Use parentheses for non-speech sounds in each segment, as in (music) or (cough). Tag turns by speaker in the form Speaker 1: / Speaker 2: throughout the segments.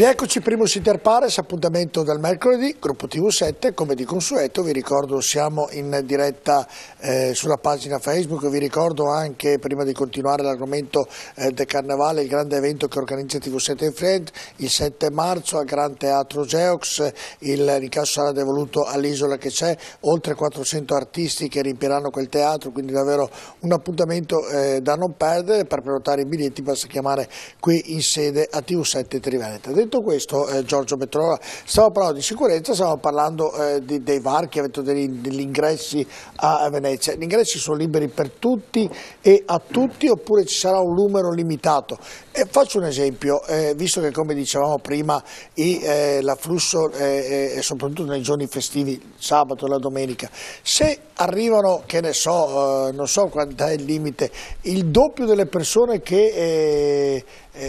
Speaker 1: Rieccoci primo Sitter Pares, appuntamento del mercoledì, gruppo TV7, come di consueto vi ricordo siamo in diretta eh, sulla pagina Facebook, vi ricordo anche prima di continuare l'argomento eh, del Carnevale, il grande evento che organizza TV7 in Friend, il 7 marzo al Gran Teatro Geox, il ricasso sarà devoluto all'isola che c'è, oltre 400 artisti che riempiranno quel teatro, quindi davvero un appuntamento eh, da non perdere, per prenotare i biglietti basta chiamare qui in sede a TV7 Triveneta detto questo, eh, Giorgio Petrola, stiamo parlando di sicurezza, stiamo parlando eh, di, dei varchi, degli ingressi a Venezia. Gli ingressi sono liberi per tutti e a tutti oppure ci sarà un numero limitato? Eh, faccio un esempio, eh, visto che come dicevamo prima eh, l'afflusso è eh, eh, soprattutto nei giorni festivi, sabato e la domenica, se arrivano, che ne so, non so quant'è il limite, il doppio delle persone che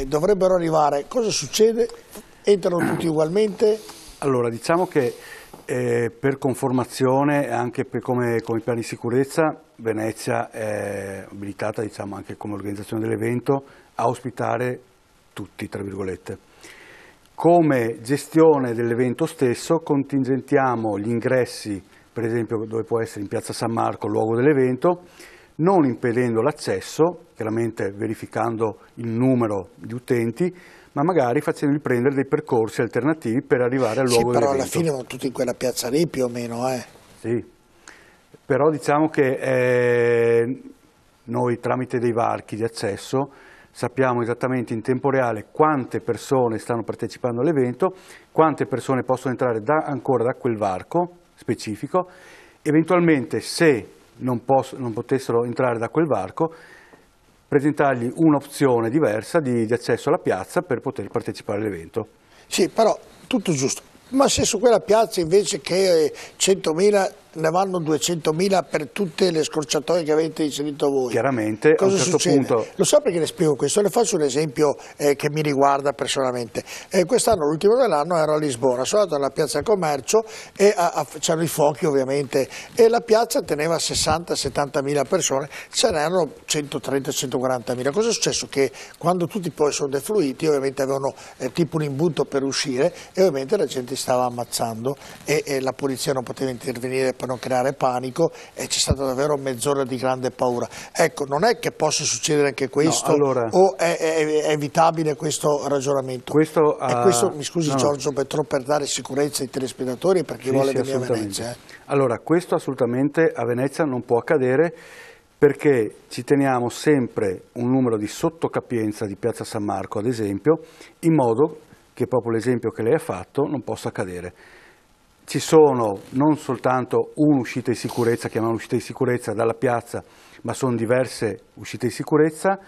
Speaker 1: dovrebbero arrivare, cosa succede? Entrano tutti ugualmente?
Speaker 2: Allora, diciamo che per conformazione, anche per come, come piani di sicurezza, Venezia è abilitata diciamo, anche come organizzazione dell'evento a ospitare tutti, tra virgolette. Come gestione dell'evento stesso contingentiamo gli ingressi, per esempio dove può essere in piazza San Marco, il luogo dell'evento, non impedendo l'accesso, chiaramente verificando il numero di utenti, ma magari facendoli prendere dei percorsi alternativi per arrivare al luogo sì, dell'evento. però alla fine
Speaker 1: vanno tutti in quella piazza lì più o meno, eh?
Speaker 2: Sì, però diciamo che eh, noi tramite dei varchi di accesso sappiamo esattamente in tempo reale quante persone stanno partecipando all'evento, quante persone possono entrare da, ancora da quel varco specifico, eventualmente se non, posso, non potessero entrare da quel varco presentargli un'opzione diversa di, di, accesso alla piazza per poter partecipare all'evento. Sì, però tutto giusto. Ma se su quella piazza invece che 100.000 eh, ne vanno
Speaker 1: 200.000 per tutte le scorciatoie che avete inserito voi.
Speaker 2: Chiaramente, Cosa a un certo punto...
Speaker 1: Lo so perché le spiego questo, le faccio un esempio eh, che mi riguarda personalmente. Eh, Quest'anno, l'ultimo dell'anno, ero a Lisbona, sono andato alla piazza Commercio e c'erano i fuochi ovviamente e la piazza teneva 60-70.000 persone, ce n'erano 130-140.000. Cosa è successo? Che quando tutti poi sono defluiti, ovviamente avevano eh, tipo un imbuto per uscire e ovviamente la gente stava ammazzando e, e la polizia non poteva intervenire per non creare panico e c'è stata davvero mezz'ora di grande paura. Ecco, non è che possa succedere anche questo no, allora, o è, è, è, evitabile questo ragionamento? Questo, uh, e questo, ah, mi scusi no. Giorgio Petrò, per dare sicurezza ai telespettatori e per chi sì, vuole sì, venire a Venezia. Eh.
Speaker 2: Allora, questo assolutamente a Venezia non può accadere perché ci teniamo sempre un numero di sottocapienza di Piazza San Marco, ad esempio, in modo che proprio l'esempio che lei ha fatto non possa accadere ci sono non soltanto un'uscita di sicurezza, chiamata uscita di sicurezza dalla piazza, ma sono diverse uscite di sicurezza,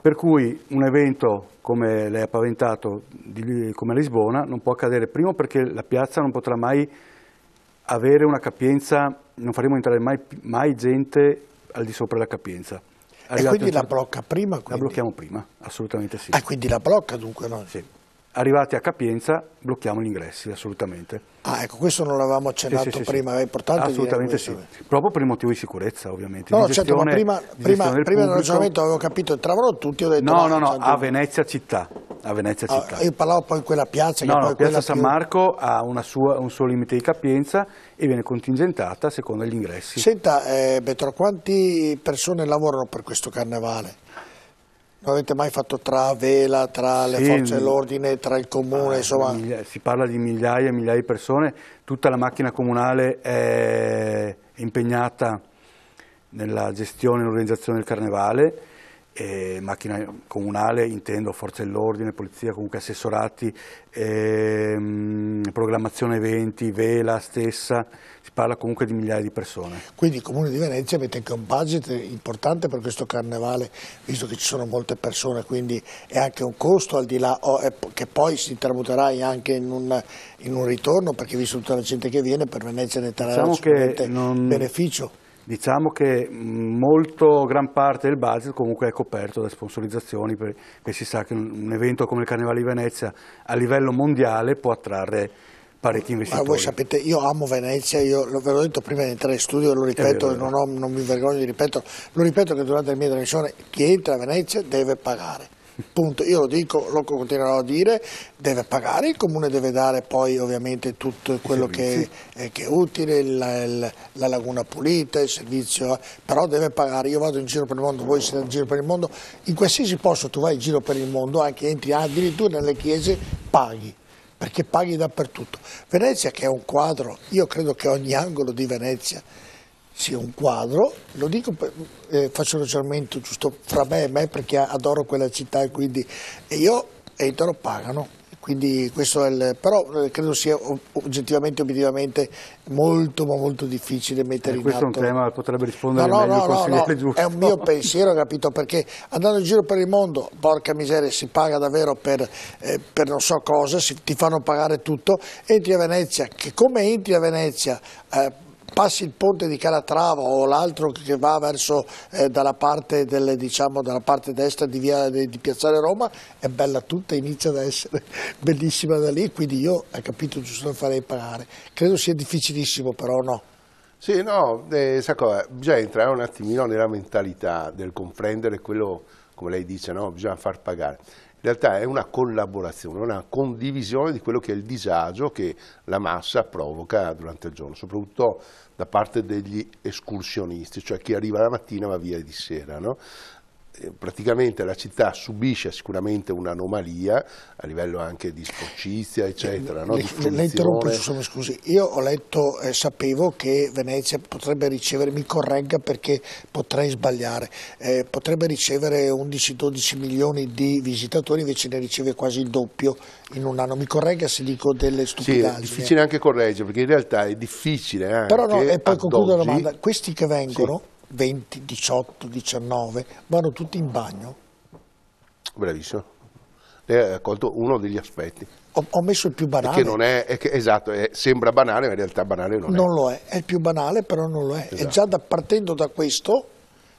Speaker 2: per cui un evento come lei ha paventato, di, come Lisbona, non può accadere, primo perché la piazza non potrà mai avere una capienza, non faremo entrare mai, mai gente al di sopra della capienza. Arrivato e quindi la blocca prima? Quindi. La blocchiamo prima, assolutamente sì. Ah, quindi la blocca dunque? No? Sì arrivati a capienza blocchiamo gli ingressi, assolutamente. Ah, ecco, questo non l'avevamo accennato sì, sì, prima, sì. è importante Assolutamente sì, proprio per il motivo di sicurezza, ovviamente. No, di certo, ma prima, di prima, del ragionamento
Speaker 1: avevo capito il Travorò, tutti ho detto... No, no, no, no a
Speaker 2: Venezia città. A Venezia ah, città.
Speaker 1: Ah, io parlavo poi in quella piazza. No, che no, poi piazza San più... Marco
Speaker 2: ha sua, un suo limite di capienza e viene contingentata secondo gli ingressi.
Speaker 1: Senta, eh, Petro, quante persone lavorano per questo carnevale? Non avete mai fatto tra Vela, tra le sì, forze dell'ordine, tra il comune, ah, insomma?
Speaker 2: Miglia, si parla di migliaia e migliaia di persone, tutta la macchina comunale è impegnata nella gestione e organizzazione del carnevale, eh, macchina comunale, intendo forze dell'ordine, polizia, comunque assessorati, ehm, programmazione eventi, vela stessa, si parla comunque di migliaia di persone.
Speaker 1: Quindi il Comune di Venezia avete anche un budget importante per questo carnevale, visto che ci sono molte persone, quindi è anche un costo al di là, oh, è, che poi si tramuterà anche in un, in un, ritorno, perché visto tutta la gente che viene, per Venezia ne terrà diciamo sicuramente non...
Speaker 2: beneficio. Diciamo che molto gran parte del budget comunque è coperto da sponsorizzazioni, perché si sa che un evento come il Carnevale di Venezia a livello mondiale può attrarre parecchi investitori. Ma voi
Speaker 1: sapete, io amo Venezia, io ve l'ho detto prima di entrare in studio, lo ripeto, vero, non, ho, non mi vergogno di ripetere, lo ripeto che durante la mia trasmissione chi entra a Venezia deve pagare Punto. Io lo dico, lo continuerò a dire, deve pagare, il comune deve dare poi ovviamente tutto quello che, eh, che, è utile, la, la, laguna pulita, il servizio, però deve pagare. Io vado in giro per il mondo, voi siete in giro per il mondo, in qualsiasi posto tu vai in giro per il mondo, anche entri addirittura nelle chiese, paghi perché paghi dappertutto. Venezia che è un quadro, io credo che ogni angolo di Venezia sia un quadro, lo dico, eh, faccio un ragionamento giusto fra me e me perché adoro quella città e quindi e io e Toro pagano, quindi questo è il, però eh, credo sia oggettivamente, obiettivamente molto ma molto difficile mettere eh, in questo atto. Questo
Speaker 2: è un tema, potrebbe rispondere no, no, meglio no, il consigliere
Speaker 1: no, È un mio pensiero, capito, perché andando in giro per il mondo, porca miseria, si paga davvero per, eh, per non so cosa, si, ti fanno pagare tutto, entri a Venezia, che come entri a Venezia... Eh, passi il ponte di Calatrava o l'altro che va verso eh, dalla, parte del, diciamo, dalla, parte destra di, via, di, di, Piazzale Roma, è bella tutta, inizia ad essere (laughs) bellissima da lì, quindi io ho capito giusto da farei pagare. Credo sia difficilissimo però no.
Speaker 3: Sì, no, eh, cosa, bisogna entrare un attimino nella mentalità del comprendere quello come lei dice, no? bisogna far pagare. In realtà è una collaborazione, una condivisione di quello che è il disagio che la massa provoca durante il giorno, soprattutto da parte degli escursionisti, cioè chi arriva la mattina va via di sera. No? Eh, praticamente la città subisce sicuramente un'anomalia a livello anche di sporcizia eccetera. No? Le, interrompo Susanna,
Speaker 1: scusi, io ho letto e eh, sapevo che Venezia potrebbe ricevere, mi corregga perché potrei sbagliare, eh, potrebbe ricevere 11-12 milioni di visitatori invece ne riceve quasi il doppio in un anno, mi corregga se dico delle stupidaggini. Sì, eh. è difficile
Speaker 3: anche correggere perché in realtà è difficile anche Però no, e poi concludo la domanda,
Speaker 1: questi che vengono... Sì 20, 18, 19, vanno tutti in bagno.
Speaker 3: Bravissimo. Lei ha colto uno degli aspetti.
Speaker 1: Ho, ho messo il più banale. che non
Speaker 3: è, è che, esatto, è, sembra banale, ma in realtà banale non, non è. Non lo
Speaker 1: è, è il più banale, però non lo è. Esatto. E già da, partendo da questo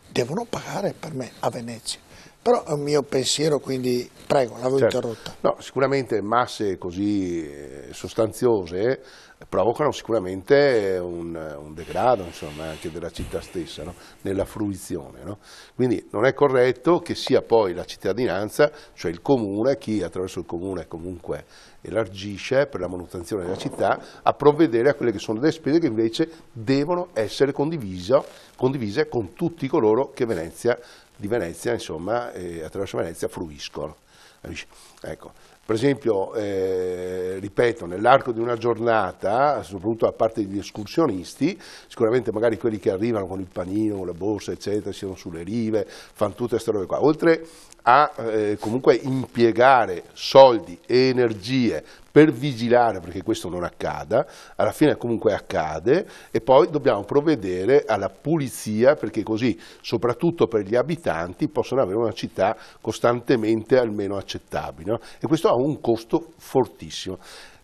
Speaker 1: devono pagare per me a Venezia. Però è un mio pensiero, quindi prego, l'avevo certo. interrotta.
Speaker 3: No, sicuramente masse così eh, sostanziose provocano sicuramente un, un degrado insomma, anche della città stessa, no? nella fruizione. No? Quindi non è corretto che sia poi la cittadinanza, cioè il comune, chi attraverso il comune comunque elargisce per la manutenzione della città, a provvedere a quelle che sono delle spese che invece devono essere condivise, con tutti coloro che Venezia, di Venezia, insomma, eh, attraverso Venezia fruiscono. Ecco. Per esempio, eh, ripeto, nell'arco di una giornata, soprattutto da parte degli escursionisti, sicuramente magari quelli che arrivano con il panino, con la borsa, eccetera, siano sulle rive, fanno tutte queste robe qua. Oltre a eh, comunque impiegare soldi e energie per vigilare perché questo non accada, alla fine comunque accade e poi dobbiamo provvedere alla pulizia perché così, soprattutto per gli abitanti, possono avere una città costantemente almeno accettabile no? e questo ha un costo fortissimo.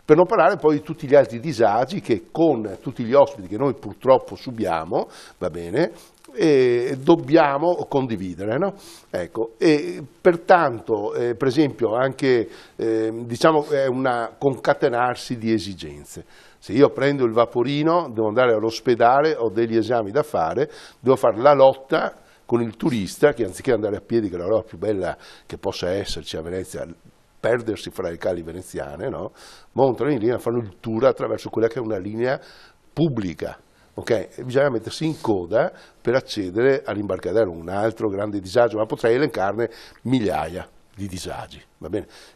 Speaker 3: Per non parlare poi di tutti gli altri disagi che con tutti gli ospiti che noi purtroppo subiamo, va bene, e dobbiamo condividere. No? Ecco, pertanto, eh, per esempio, anche eh, diciamo, è un concatenarsi di esigenze. Se io prendo il vaporino, devo andare all'ospedale, ho degli esami da fare, devo fare la lotta con il turista che anziché andare a piedi, che è la roba più bella che possa esserci a Venezia, perdersi fra le cali veneziane, no? montano in linea, fanno il tour attraverso quella che è una linea pubblica, Okay? Bisogna mettersi in coda per accedere all'imbarcadero, un altro grande disagio, ma potrei elencarne migliaia di disagi.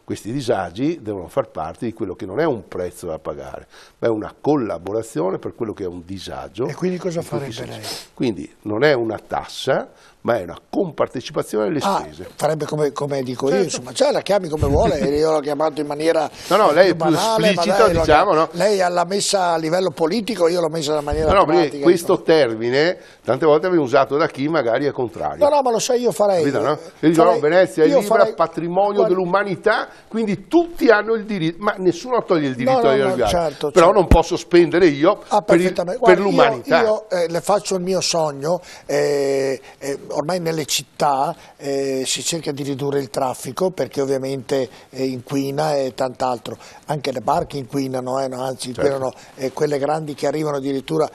Speaker 3: Questi disagi devono far parte di quello che non è un prezzo da pagare, ma è una collaborazione per quello che è un disagio. E quindi cosa farebbe lei? Quindi non è una tassa, ma è una compartecipazione alle ah, spese. Farebbe
Speaker 1: come, come dico certo. io, insomma, cioè la chiami come vuole, (laughs) io l'ho chiamato in maniera No, no, lei è più banale, esplicito, lei, diciamo, no? Lei l'ha messa a livello politico, io l'ho messa in maniera No, pratica, questo
Speaker 3: insomma. termine tante volte viene usato da chi magari è contrario.
Speaker 1: No, no, ma lo sai, io farei. Vedo, no? Io farei, dico, no, Venezia è libera, farei,
Speaker 3: patrimonio dell'umanità umanità, quindi tutti hanno il diritto, ma nessuno toglie il diritto no, no, arrivare, no, certo, però certo. non posso spendere io ah, per, l'umanità. Io, io
Speaker 1: eh, le faccio il mio sogno, eh, eh, ormai nelle città eh, si cerca di ridurre il traffico perché ovviamente eh, inquina e tant'altro, anche le barche inquinano, eh, anzi certo. inquinano quelle grandi che arrivano addirittura,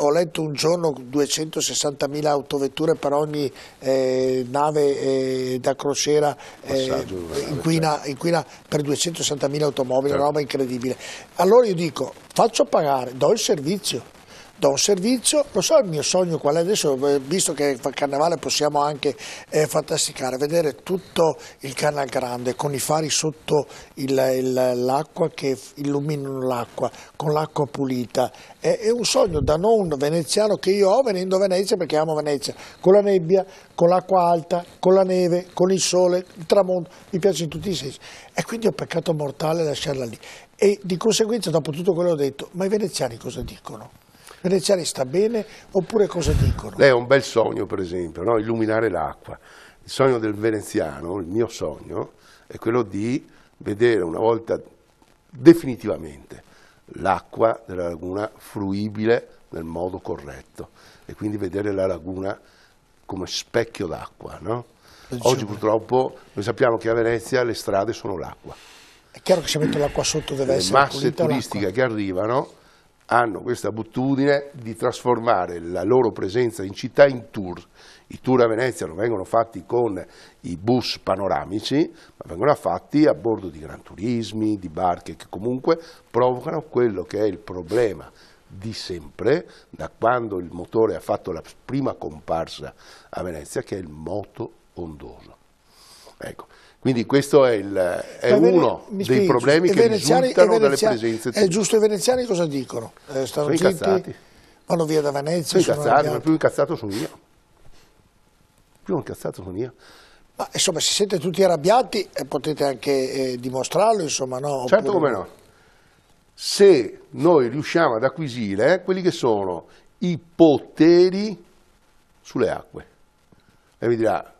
Speaker 1: ho letto un giorno 260.000 autovetture per ogni nave da crociera eh, inquina, certo. inquina per 260.000 automobili, certo. una roba incredibile. Allora io dico, faccio pagare, do il servizio do un servizio, lo so il mio sogno qual è adesso, eh, visto che il carnevale possiamo anche eh, fantasticare, vedere tutto il canal grande con i fari sotto l'acqua che illuminano l'acqua, con l'acqua pulita, è, è, un sogno da non veneziano che io ho venendo a Venezia perché amo Venezia, con la nebbia, con l'acqua alta, con la neve, con il sole, il tramonto, mi piace in tutti i sensi e quindi è un peccato mortale lasciarla lì e di conseguenza dopo tutto quello che ho detto, ma i veneziani cosa dicono? Veneziani sta bene oppure cosa dicono? È
Speaker 3: un bel sogno per esempio, no? illuminare l'acqua. Il sogno del veneziano, il mio sogno, è quello di vedere una volta definitivamente l'acqua della laguna fruibile nel modo corretto e quindi vedere la laguna come specchio d'acqua. No? Oggi purtroppo noi sappiamo che a Venezia le strade sono l'acqua.
Speaker 1: È chiaro che se metto l'acqua sotto deve le essere Le masse turistiche
Speaker 3: che arrivano hanno questa abitudine di trasformare la loro presenza in città in tour. I tour a Venezia non vengono fatti con i bus panoramici, ma vengono fatti a bordo di gran turismi, di barche che comunque provocano quello che è il problema di sempre, da quando il motore ha fatto la prima comparsa a Venezia, che è il moto ondoso. Ecco, quindi questo è, il, è uno dei spiego, problemi che risultano dalle presenze. È eh, giusto,
Speaker 1: i veneziani cosa dicono? Eh, sono zitti, incazzati. vanno via da Venezia. Sono incazzati, ma più incazzato sono io. Più incazzato sono io. Ma insomma, se siete tutti arrabbiati eh, potete anche eh, dimostrarlo, insomma, no? Certo, Oppure... Certo come no.
Speaker 3: Se noi riusciamo ad acquisire quelli che sono i poteri sulle acque. Lei mi dirà,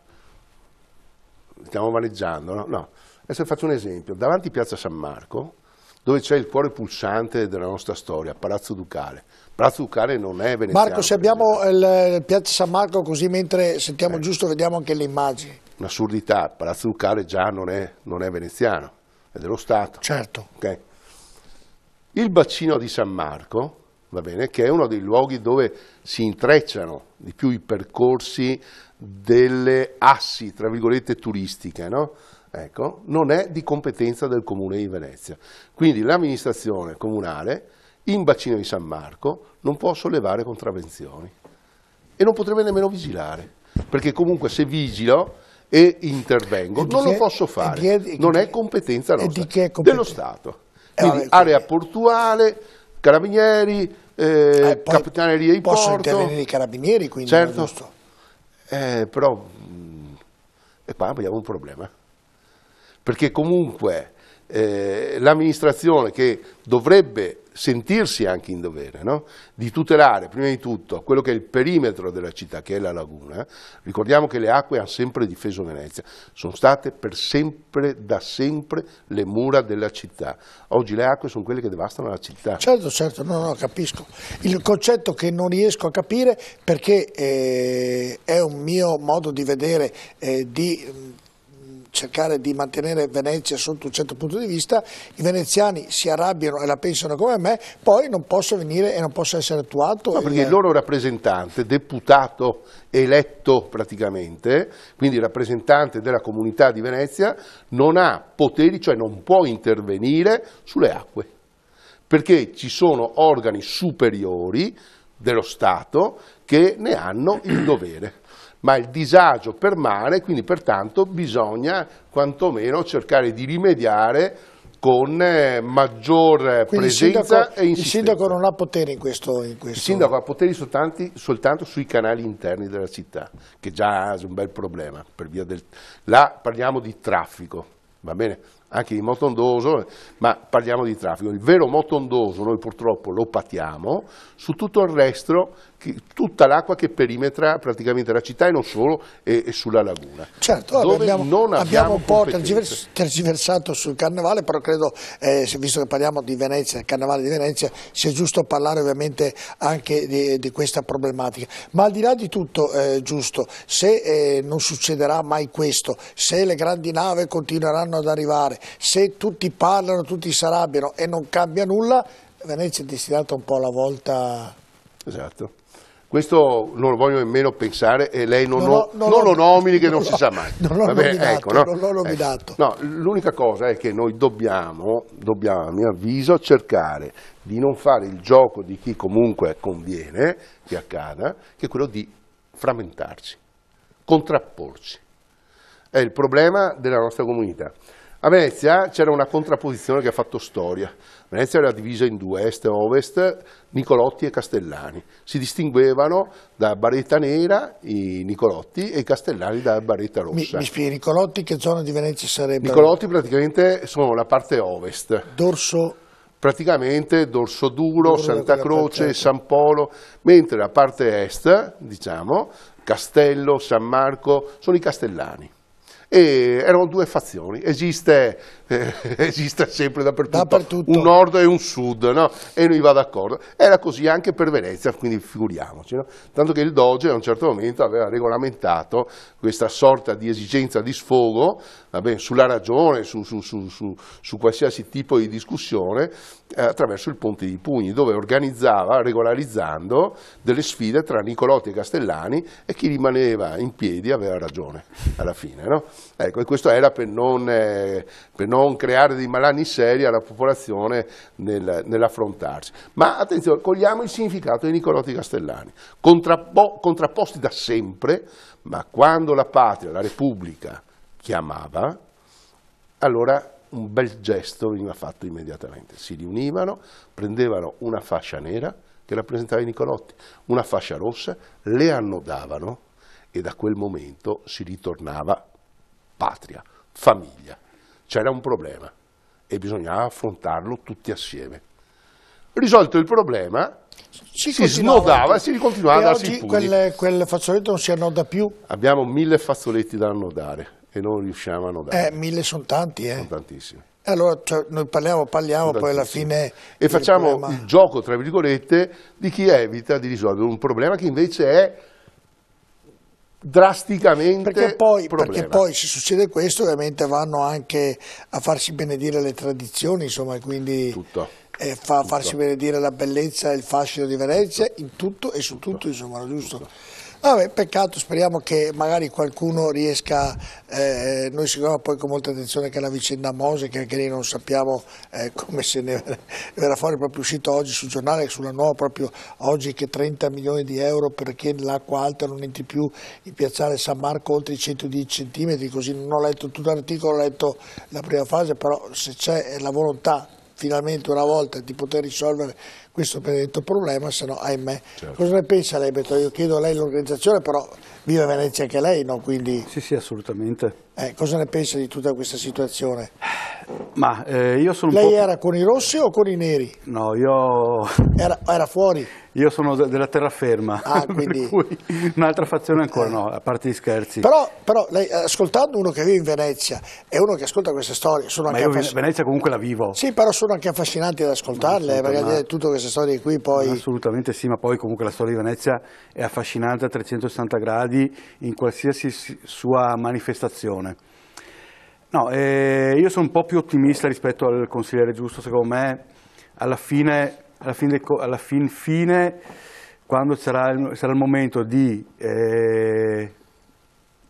Speaker 3: stiamo vaneggiando, no? no. Adesso faccio un esempio, davanti a Piazza San Marco, dove c'è il cuore pulsante della nostra storia, Palazzo Ducale. Palazzo Ducale non è veneziano. Marco, se abbiamo
Speaker 1: il Piazza San Marco così mentre sentiamo eh. giusto vediamo anche le immagini.
Speaker 3: Un'assurdità, Palazzo Ducale già non è, non è, veneziano, è dello Stato. Certo. Okay. Il bacino di San Marco bene, che è uno dei luoghi dove si intrecciano di più i percorsi delle assi, tra virgolette, turistiche, no? ecco, non è di competenza del Comune di Venezia. Quindi l'amministrazione comunale in bacino di San Marco non può sollevare contravvenzioni e non potrebbe nemmeno vigilare, perché comunque se vigilo e intervengo, e non lo posso fare, è, non è competenza nostra, è competenza? dello Stato. Eh, Quindi eh, area portuale, carabinieri, eh, eh, poi, capitaneria di posso porto. intervenire i carabinieri, quindi certo. giusto. Eh, però, mh, mm, e qua abbiamo un problema, perché comunque eh, l'amministrazione che dovrebbe sentirsi anche in dovere no? di tutelare prima di tutto quello che è il perimetro della città, che è la laguna. Ricordiamo che le acque hanno sempre difeso Venezia, sono state per sempre, da sempre, le mura della città. Oggi le acque sono quelle che
Speaker 1: devastano la città. Certo, certo, no, no, capisco. Il concetto che non riesco a capire perché eh, è un mio modo di vedere, eh, di cercare di mantenere Venezia sotto un certo punto di vista, i veneziani si arrabbiano e la pensano come me, poi non posso venire e non posso essere attuato. No, perché il
Speaker 3: loro rappresentante, deputato eletto praticamente, quindi rappresentante della comunità di Venezia, non ha poteri, cioè non può intervenire sulle acque, perché ci sono organi superiori dello Stato che ne hanno il dovere ma il disagio permane, quindi pertanto bisogna quantomeno cercare di rimediare con eh, maggior eh, Quindi presenza sindaco, e insistenza. Il
Speaker 1: sindaco non ha poteri in questo, in
Speaker 3: questo... Il sindaco ha poteri soltanto, soltanto, sui canali interni della città, che già è un bel problema. Del... Là parliamo di traffico, va bene? Anche di motondoso, ma parliamo di traffico. Il vero motondoso noi purtroppo lo patiamo, su tutto il resto che, tutta l'acqua che perimetra praticamente la città e non solo, e, e sulla laguna. Certo, abbiamo, abbiamo, abbiamo, un po'
Speaker 1: tergiversato sul carnevale, però credo, eh, visto che parliamo di Venezia, del carnevale di Venezia, sia giusto parlare ovviamente anche di, di questa problematica. Ma al di là di tutto, eh, giusto, se eh, non succederà mai questo, se le grandi navi continueranno ad arrivare, se tutti parlano, tutti si arrabbiano e non cambia nulla, Venezia è destinata un po' alla volta... Esatto.
Speaker 3: Questo non lo voglio nemmeno pensare e lei non, non, ho, non, non lo nomini che non si sa mai. (laughs) Non l'ho nominato, ecco, no? non l'ho ecco. nominato. Eh, no, l'unica cosa è che noi dobbiamo, dobbiamo, a mio avviso, cercare di non fare il gioco di chi comunque conviene che accada, che è quello di frammentarci, contrapporci. È il problema della nostra comunità. A Venezia c'era una contrapposizione che ha fatto storia. Venezia era divisa in due, est e ovest, Nicolotti e Castellani. Si distinguevano da Baretta Nera i Nicolotti e i Castellani da Baretta Rossa. Mi, mi spieghi,
Speaker 1: Nicolotti che zona di Venezia sarebbe? Nicolotti
Speaker 3: praticamente sono la parte ovest. Dorso? Praticamente Dorso Duro, Duro Santa Croce, San Polo, mentre la parte est, diciamo, Castello, San Marco, sono i Castellani e erano due fazioni, esiste, eh, (laughs) esiste sempre dappertutto, dappertutto, un nord e un sud, no? e lui va d'accordo. Era così anche per Venezia, quindi figuriamoci, no? tanto che il Doge a un certo momento aveva regolamentato questa sorta di esigenza di sfogo vabbè, sulla ragione, su, su, su, su qualsiasi tipo di discussione, attraverso il Ponte di Pugni, dove organizzava, regolarizzando, delle sfide tra Nicolotti e Castellani e chi rimaneva in piedi aveva ragione alla fine. No? Ecco, e questo era per non, eh, per non, creare dei malanni seri alla popolazione nel, nell'affrontarsi. Ma attenzione, cogliamo il significato di Nicolotti e Castellani, Contrappo, contrapposti da sempre, ma quando la patria, la Repubblica chiamava, allora un bel gesto veniva fatto immediatamente. Si riunivano, prendevano una fascia nera che rappresentava i Nicolotti, una fascia rossa, le annodavano e da quel momento si ritornava patria, famiglia. C'era un problema e bisognava affrontarlo tutti assieme. Risolto il problema, si, si snodava e si ricontinuava a darsi oggi quel,
Speaker 1: quel fazzoletto non si annoda più?
Speaker 3: Abbiamo mille fazzoletti da annodare e non riuscivano a dare.
Speaker 1: Eh, mille sono tanti, eh. Sono tantissimi. Eh, allora cioè, noi parliamo, parliamo, poi alla fine... E facciamo il, problema...
Speaker 3: il gioco, tra virgolette, di chi evita di risolvere un problema che invece è
Speaker 1: drasticamente perché
Speaker 3: poi, perché
Speaker 1: poi, se succede questo ovviamente vanno anche a farsi benedire le tradizioni insomma quindi tutto, eh, fa, tutto. farsi benedire la bellezza e il fascino di Venezia tutto. in tutto e su tutto, tutto insomma giusto? Vabbè, peccato, speriamo che magari qualcuno riesca, eh, noi seguiamo poi con molta attenzione che la vicenda Mose, che anche lì non sappiamo eh, come se ne verrà fuori, proprio uscito oggi sul giornale, sulla nuova proprio oggi che 30 milioni di euro perché l'acqua alta non entri più in piazzale San Marco oltre i 110 centimetri, così non ho letto tutto l'articolo, ho letto la prima fase, però se c'è la volontà finalmente una volta di poter risolvere questo benedetto problema, se no ahimè. Certo. Cosa ne pensa lei Beto? Io chiedo a lei l'organizzazione, però vive Venezia anche lei, no? Quindi... Sì, sì, assolutamente. Eh, cosa ne pensa
Speaker 2: di tutta questa situazione? Ma eh, io sono Lei era
Speaker 1: con i rossi o con i neri?
Speaker 2: No, io... Era, era fuori? Io sono della terraferma, ah, (laughs) quindi... un'altra fazione ancora, no, a parte gli scherzi. Però,
Speaker 1: però lei, ascoltando uno che vive in Venezia e uno che ascolta queste storie, sono Ma anche affasc...
Speaker 2: Venezia comunque la vivo. Sì,
Speaker 1: però sono anche affascinanti ad ascoltarle,
Speaker 2: perché ma... tutte queste storie qui poi... Assolutamente sì, ma poi comunque la storia di Venezia è affascinante a 360 gradi in qualsiasi sua manifestazione. No, eh, io sono un po' più ottimista rispetto al consigliere giusto, secondo me alla fine alla fine, alla fin fine quando sarà il, sarà il momento di eh,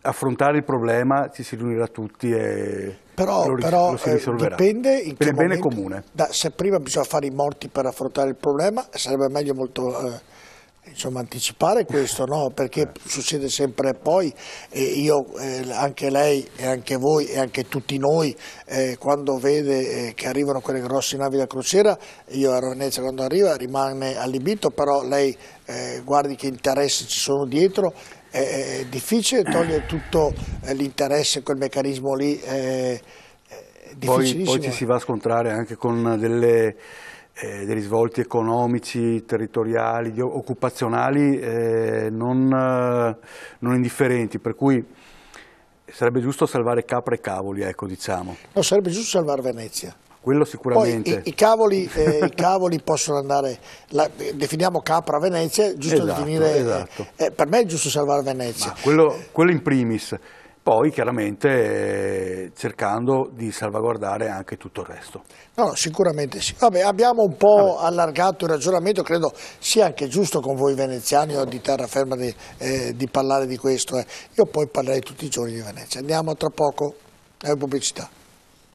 Speaker 2: affrontare il problema ci si riunirà tutti e però, lo, però, lo si eh, risolverà. Dipende in per il bene comune.
Speaker 1: Da, se prima bisogna fare i morti per affrontare il problema, sarebbe meglio molto... Eh Insomma, anticipare questo, no? perché eh. succede sempre poi, e io, eh, anche lei e anche voi e anche tutti noi, eh, quando vede eh, che arrivano quelle grosse navi da crociera, io ero a Venezia quando arriva, rimane allibito, però lei eh, guardi che interessi ci sono dietro è, difficile togliere tutto eh, l'interesse, quel meccanismo lì.
Speaker 2: È, è poi, poi, ci si va a scontrare anche con delle eh, dei risvolti economici, territoriali, occupazionali eh, non, eh, non, indifferenti, per cui sarebbe giusto salvare capre e cavoli, ecco diciamo.
Speaker 1: No, sarebbe giusto salvare Venezia.
Speaker 2: Quello sicuramente. Poi, i, i,
Speaker 1: cavoli, eh, i, cavoli, possono andare, la, definiamo capra Venezia, giusto esatto, definire, esatto. Eh, per
Speaker 2: me è giusto salvare Venezia. Quello, quello in primis poi chiaramente eh, cercando di salvaguardare anche tutto il resto.
Speaker 1: No, sicuramente sì. Vabbè, abbiamo un po' Vabbè. allargato il ragionamento, credo sia anche giusto con voi veneziani o di terraferma di, eh, di parlare di questo. Eh. Io poi parlerei tutti i giorni di Venezia. Andiamo tra poco, è pubblicità.